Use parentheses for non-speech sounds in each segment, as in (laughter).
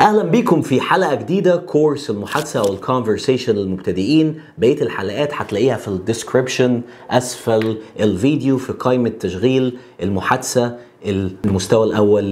اهلا بيكم في حلقه جديده كورس المحادثه او الكونفرسيشن للمبتدئين بقيه الحلقات هتلاقيها في الديسكربشن اسفل الفيديو في قائمه تشغيل المحادثه المستوى الاول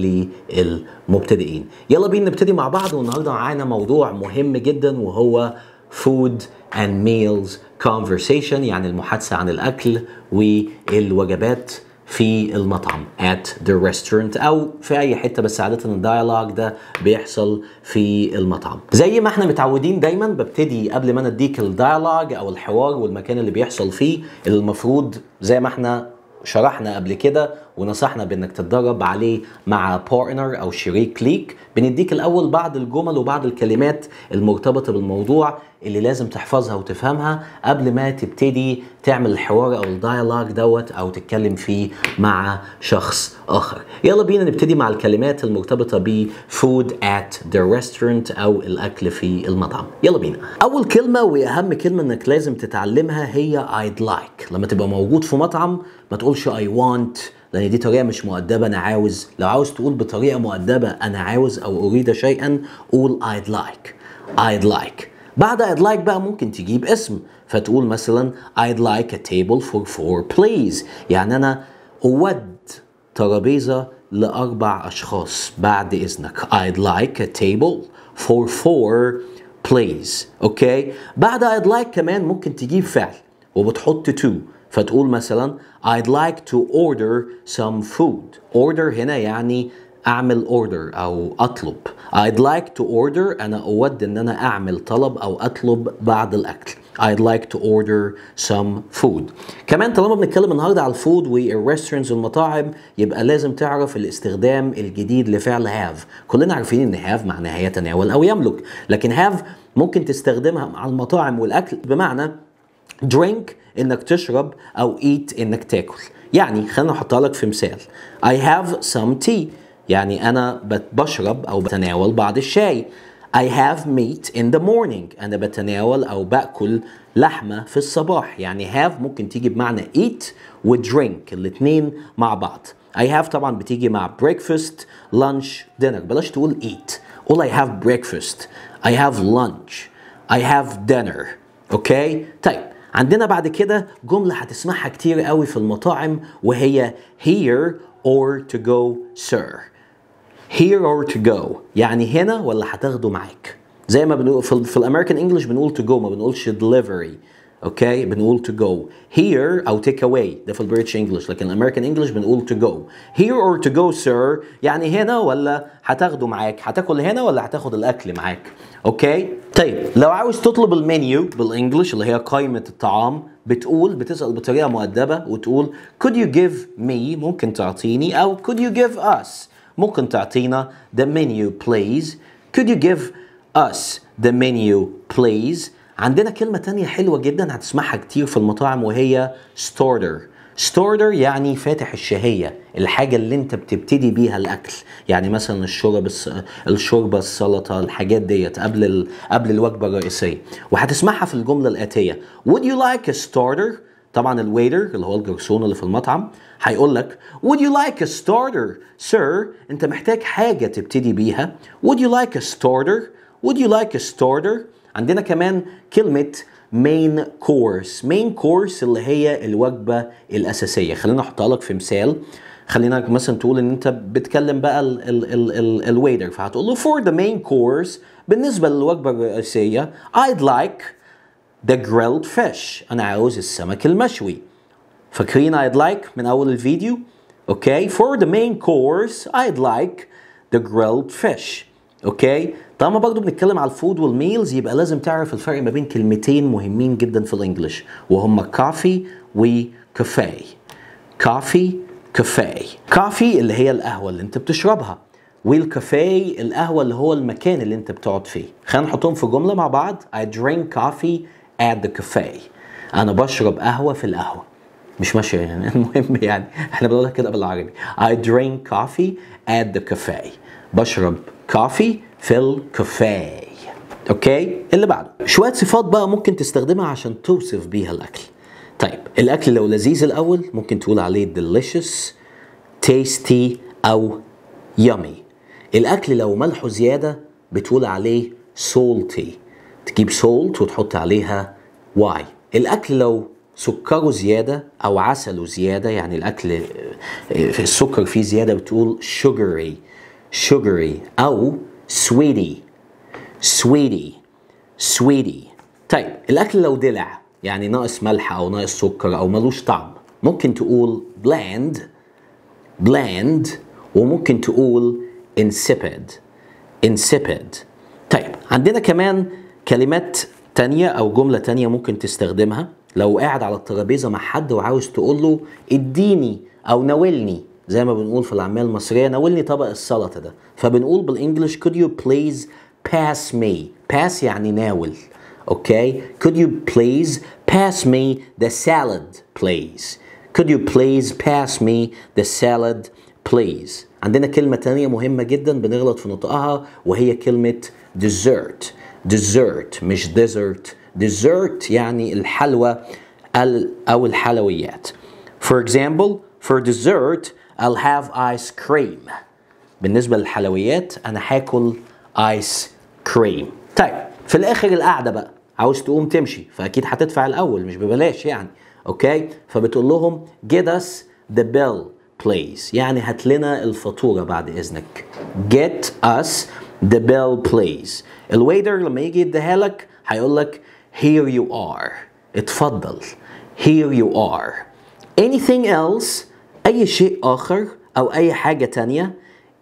للمبتدئين يلا بينا نبتدي مع بعض والنهارده معانا موضوع مهم جدا وهو فود اند ميلز كونفرسيشن يعني المحادثه عن الاكل والوجبات في المطعم at the restaurant او في اي حته بس عاده الديالوج ده بيحصل في المطعم زي ما احنا متعودين دايما ببتدي قبل ما انا اديك الديالوج او الحوار والمكان اللي بيحصل فيه المفروض زي ما احنا شرحنا قبل كده ونصحنا بانك تتدرب عليه مع بارتنر او شريك ليك بنديك الاول بعض الجمل وبعض الكلمات المرتبطه بالموضوع اللي لازم تحفظها وتفهمها قبل ما تبتدي تعمل الحوار او الدايلوج دوت او تتكلم فيه مع شخص اخر يلا بينا نبتدي مع الكلمات المرتبطه ب food at the restaurant او الاكل في المطعم يلا بينا اول كلمه واهم كلمه انك لازم تتعلمها هي I'd like لما تبقى موجود في مطعم ما تقولش I want لان دي طريقه مش مؤدبه انا عاوز لو عاوز تقول بطريقه مؤدبه انا عاوز او اريد شيئا قول I'd like I'd like بعد I'd like بقى ممكن تجيب اسم فتقول مثلا I'd like a table for four please يعني انا اود ترابيزه لاربع اشخاص بعد اذنك I'd like a table for four please اوكي okay. بعد I'd like كمان ممكن تجيب فعل وبتحط to فتقول مثلا I'd like to order some food order هنا يعني اعمل order او اطلب I'd like to order انا اود ان انا اعمل طلب او اطلب بعد الاكل I'd like to order some food. كمان طالما بنتكلم النهارده على الفود والريستورنتس والمطاعم يبقى لازم تعرف الاستخدام الجديد لفعل have. كلنا عارفين ان have معناها يتناول او يملك، لكن have ممكن تستخدمها مع المطاعم والاكل بمعنى drink انك تشرب او eat انك تاكل يعني خلينا نحطها لك في مثال I have some tea يعني انا بشرب او بتناول بعض الشاي I have meat in the morning أنا بتناول أو باكل لحمة في الصباح يعني have ممكن تيجي بمعنى eat و drink الاتنين مع بعض I have طبعا بتيجي مع breakfast lunch dinner بلاش تقول eat قول I have breakfast I have lunch I have dinner أوكي okay? طيب عندنا بعد كده جملة هتسمعها كتير قوي في المطاعم وهي here or to go sir here or to go يعني هنا ولا هتاخده معاك زي ما بنقول في, في الامريكان انجلش بنقول to go ما بنقولش delivery Okay, been all to go. Here, I'll take away the full English, like an American English, been all to go. Here or to go, sir. يعني هنا ولا هتاخده معاك؟ هتاكل هنا ولا هتاخد الأكل معاك؟ Okay, طيب لو عاوز تطلب المنيو بالإنجلش اللي هي قائمة الطعام بتقول بتسأل بطريقة مؤدبة وتقول could you give me ممكن تعطيني أو could you give us ممكن تعطينا the menu please could you give us the menu please عندنا كلمة تانية حلوة جدا هتسمعها كتير في المطاعم وهي ستوردر ستوردر يعني فاتح الشهية الحاجة اللي انت بتبتدي بيها الأكل يعني مثلا الشرب الشوربة السلطة الحاجات ديت قبل ال... قبل الوجبة الرئيسية وهتسمعها في الجملة الآتية Would you like a starter؟ طبعا الويتر اللي هو الجرسون اللي في المطعم هيقول لك Would you like a starter sir؟ انت محتاج حاجة تبتدي بيها Would you like a starter؟ Would you like a starter؟ عندنا كمان كلمه مين كورس مين كورس اللي هي الوجبه الاساسيه خلينا احطها لك في مثال خلينا مثلا تقول ان انت بتكلم بقى ال ال ال ال الويتر فهتقول له فور ذا مين كورس بالنسبه للوجبه الرئيسيه I'd like the grilled fish انا عاوز السمك المشوي فاكرين I'd like من اول الفيديو اوكي okay. for the main course I'd like the grilled fish اوكي طالما برضو بنتكلم على الفود والميلز يبقى لازم تعرف الفرق ما بين كلمتين مهمين جدا في الانجليش وهما كافي وكافي كافي كافي كافي اللي هي القهوه اللي انت بتشربها والكافي القهوه اللي هو المكان اللي انت بتقعد فيه خلينا نحطهم في جمله مع بعض I drink coffee at the cafe انا بشرب قهوه في القهوه مش ماشيه يعني (laughs) المهم يعني احنا بنقولها كده بالعربي I drink coffee at the cafe بشرب كافي في الكافيه اوكي اللي بعده شويه صفات بقى ممكن تستخدمها عشان توصف بيها الاكل طيب الاكل لو لذيذ الاول ممكن تقول عليه delicious tasty او yummy الاكل لو ملحه زياده بتقول عليه salty تجيب salt وتحط عليها واي الاكل لو سكره زياده او عسله زياده يعني الاكل آه، السكر فيه زياده بتقول sugary sugary أو sweetie sweetie sweetie طيب الأكل لو دلع يعني ناقص ملح أو ناقص سكر أو ملوش طعم ممكن تقول bland bland وممكن تقول insipid insipid طيب عندنا كمان كلمات تانية أو جملة تانية ممكن تستخدمها لو قاعد على الترابيزة مع حد وعاوز تقول له اديني أو ناولني زي ما بنقول في العاميه المصريه ناولني طبق السلطه ده فبنقول بالانجلش could you please pass me pass يعني ناول اوكي could you please pass me the salad please could you please pass me the salad please عندنا كلمة تانية مهمة جدا بنغلط في نطقها وهي كلمة dessert dessert مش dessert dessert يعني الحلوى أو الحلويات for example for dessert I'll have ice cream بالنسبة للحلويات أنا هاكل ice cream. طيب في الآخر القعدة بقى عاوز تقوم تمشي فأكيد هتدفع الأول مش ببلاش يعني أوكي فبتقول لهم get us the bill please يعني هات لنا الفاتورة بعد إذنك get us the bill please الويتر لما يجي يديها لك هيقول لك here you are اتفضل here you are anything else أي شيء آخر أو أي حاجة تانية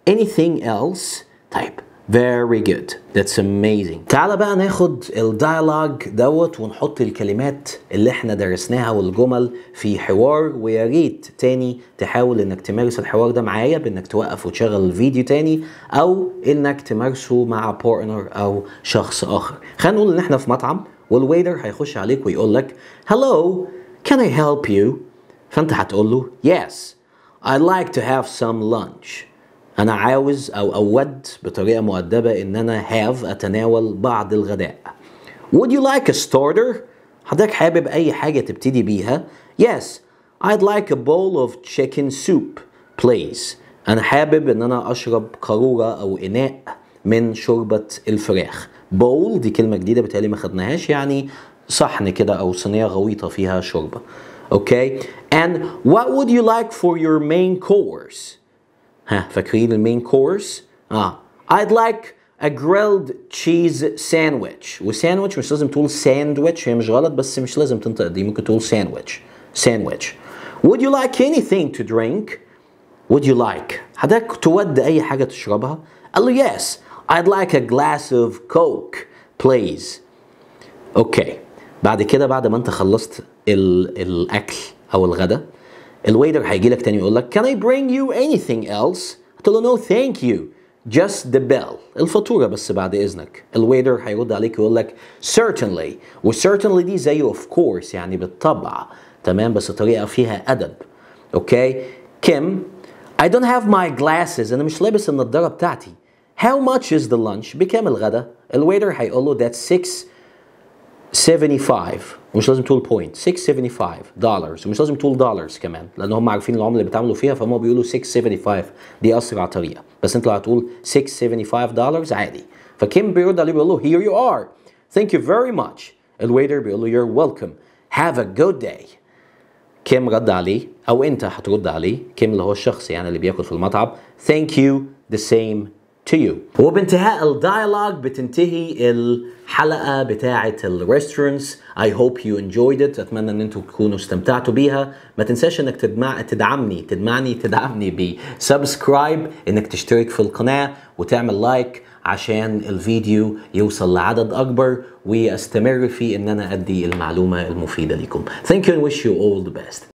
anything else طيب Very good. That's amazing. تعال بقى ناخد الديالوج دوت ونحط الكلمات اللي احنا درسناها والجمل في حوار ويا ريت تاني تحاول انك تمارس الحوار ده معايا بانك توقف وتشغل الفيديو تاني او انك تمارسه مع بارتنر او شخص اخر. خلينا نقول ان احنا في مطعم والويتر هيخش عليك ويقول لك Hello, can I help you؟ فانت هتقول له Yes, I'd like to have some lunch أنا عاوز أو أود بطريقة مؤدبة إن أنا have أتناول بعض الغداء Would you like a starter؟ حضرتك حابب أي حاجة تبتدي بيها؟ Yes, I'd like a bowl of chicken soup, please. أنا حابب إن أنا أشرب قارورة أو إناء من شوربة الفراخ. bowl دي كلمة جديدة بتهيألي ما خدناهاش يعني صحن كده أو صينية غويطة فيها شوربة. okay? And what would you like for your main course? Huh, فاكرين main course? Ah, I'd like a grilled cheese sandwich With وساندويتش مش لازم تقول ساندويتش هي مش غلط بس مش لازم تنطق دي ممكن تقول ساندويتش sandwich. Would you like anything to drink? Would you like? حضرتك تود أي حاجة تشربها؟ قال له yes, I'd like a glass of coke, please. Okay. بعد كده بعد ما انت خلصت الاكل او الغدا الويتر هيجي لك تاني يقول لك can I bring you anything else هتقول له no thank you just the بيل الفاتورة بس بعد إذنك الويتر هيرد عليك يقول لك certainly و certainly دي زي of course يعني بالطبع تمام بس طريقة فيها أدب أوكي كم I don't have my glasses أنا مش لابس النضارة بتاعتي how much is the lunch بكام الغدا الويتر هيقول له that's 6 75 ومش لازم تقول بوينت 675 دولارز ومش لازم تقول دولارز كمان لان هم عارفين العمله اللي بيتعاملوا فيها فهم بيقولوا 675 دي اسرع طريقه بس انت لو هتقول 675 دولارز عادي فكيم بيرد عليه بيقول له here you are thank you very much الويتر بيقول له you're welcome have a good day كيم رد عليه او انت هترد عليه كيم اللي هو الشخص يعني اللي بياكل في المطعم thank you the same to you وبانتهاء الديالوج بتنتهي الحلقة بتاعة الريستورنتس I hope you enjoyed it أتمنى أن انتم تكونوا استمتعتوا بيها ما تنساش أنك تدمع... تدعمني تدمعني تدعمني بسبسكرايب أنك تشترك في القناة وتعمل لايك عشان الفيديو يوصل لعدد أكبر وأستمر في أن أنا أدي المعلومة المفيدة لكم Thank you and wish you all the best